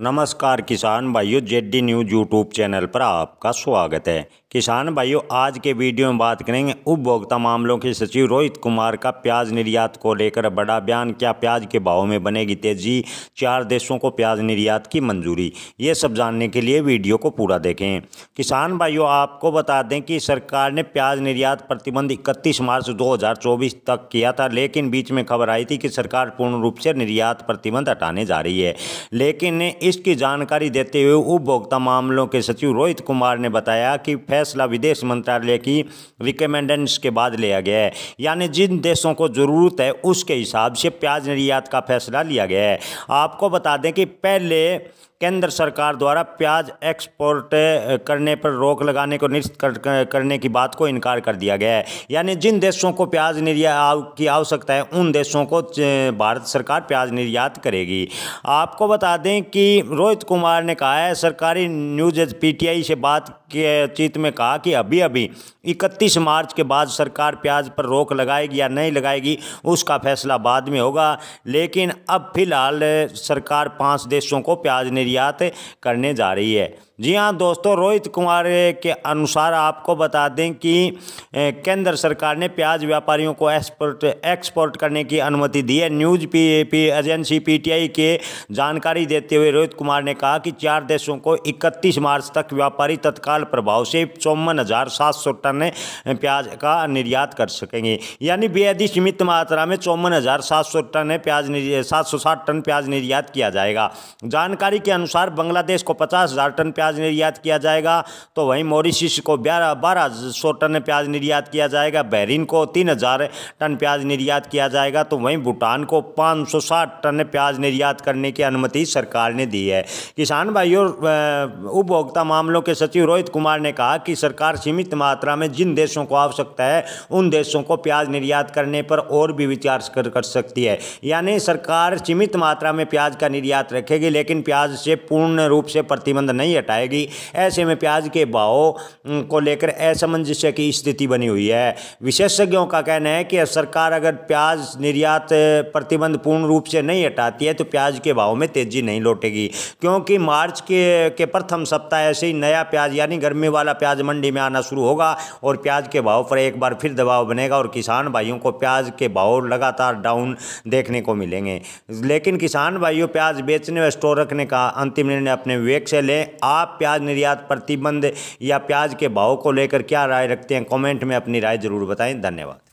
नमस्कार किसान भाइयों जेडी न्यूज यूट्यूब चैनल पर आपका स्वागत है किसान भाइयों आज के वीडियो में बात करेंगे उपभोक्ता मामलों के सचिव रोहित कुमार का प्याज निर्यात को लेकर बड़ा बयान क्या प्याज के भाव में बनेगी तेजी चार देशों को प्याज निर्यात की मंजूरी ये सब जानने के लिए वीडियो को पूरा देखें किसान भाइयों आपको बता दें कि सरकार ने प्याज निर्यात प्रतिबंध इकतीस मार्च दो तक किया था लेकिन बीच में खबर आई थी कि सरकार पूर्ण रूप से निर्यात प्रतिबंध हटाने जा रही है लेकिन इसकी जानकारी देते हुए उपभोक्ता मामलों के सचिव रोहित कुमार ने बताया कि फैसला विदेश मंत्रालय की रिकमेंडेंस के बाद लिया गया है यानी जिन देशों को ज़रूरत है उसके हिसाब से प्याज निर्यात का फैसला लिया गया है आपको बता दें कि पहले केंद्र सरकार द्वारा प्याज एक्सपोर्ट करने पर रोक लगाने को निश्चित कर, करने की बात को इनकार कर दिया गया है यानी जिन देशों को प्याज निर्यात की आवश्यकता है उन देशों को भारत सरकार प्याज निर्यात करेगी आपको बता दें कि रोहित कुमार ने कहा है सरकारी न्यूज पीटीआई से बात के चित में कहा कि अभी अभी 31 मार्च के बाद सरकार प्याज पर रोक लगाएगी या नहीं लगाएगी उसका फैसला बाद में होगा लेकिन अब फिलहाल सरकार पांच देशों को प्याज निर्यात करने जा रही है जी हाँ दोस्तों रोहित कुमार के अनुसार आपको बता दें कि केंद्र सरकार ने प्याज व्यापारियों को एक्सपोर्ट एक्सपोर्ट करने की अनुमति दी है news P, P agency PTI के जानकारी देते हुए रोहित कुमार ने कहा कि चार देशों को 31 मार्च तक व्यापारी तत्काल तत्काल प्रभाव से चौवन हज़ार सात सौ टन प्याज का निर्यात कर सकेंगे यानी बेहद ही सीमित मात्रा में चौवन हज़ार सात सौ टन प्याज सात सौ साठ टन प्याज निर्यात किया जाएगा जानकारी के अनुसार बांग्लादेश को पचास हज़ार टन प्याज निर्यात किया जाएगा तो वहीं मॉरिशिस को बारह सौ टन प्याज निर्यात किया जाएगा बहरीन को तीन हज़ार टन प्याज निर्यात किया जाएगा तो वहीं भूटान को पाँच सौ साठ टन प्याज निर्यात करने की अनुमति सरकार ने दी है किसान भाइयों उपभोक्ता मामलों के सचिव रोहित विनोद कुमार ने कहा कि सरकार सीमित मात्रा में जिन देशों को आवश्यकता है उन देशों को प्याज निर्यात करने पर और भी विचार कर, कर सकती है यानी सरकार सीमित मात्रा में प्याज का निर्यात रखेगी लेकिन प्याज से पूर्ण रूप से प्रतिबंध नहीं हटाएगी ऐसे में प्याज के भाव को लेकर असमंजस्य की स्थिति बनी हुई है विशेषज्ञों का कहना है कि सरकार अगर प्याज निर्यात प्रतिबंध पूर्ण रूप से नहीं हटाती है तो प्याज के भाव में तेजी नहीं लौटेगी क्योंकि मार्च के के प्रथम सप्ताह ऐसे ही नया प्याज यानी नहीं गर्मी वाला प्याज मंडी में आना शुरू होगा और प्याज के भाव पर एक बार फिर दबाव बनेगा और किसान भाइयों को प्याज के भाव लगातार डाउन देखने को मिलेंगे लेकिन किसान भाइयों प्याज बेचने व स्टोर रखने का अंतिम निर्णय अपने विवेक से लें आप प्याज निर्यात प्रतिबंध या प्याज के भाव को लेकर क्या राय रखते हैं कॉमेंट में अपनी राय जरूर बताएं धन्यवाद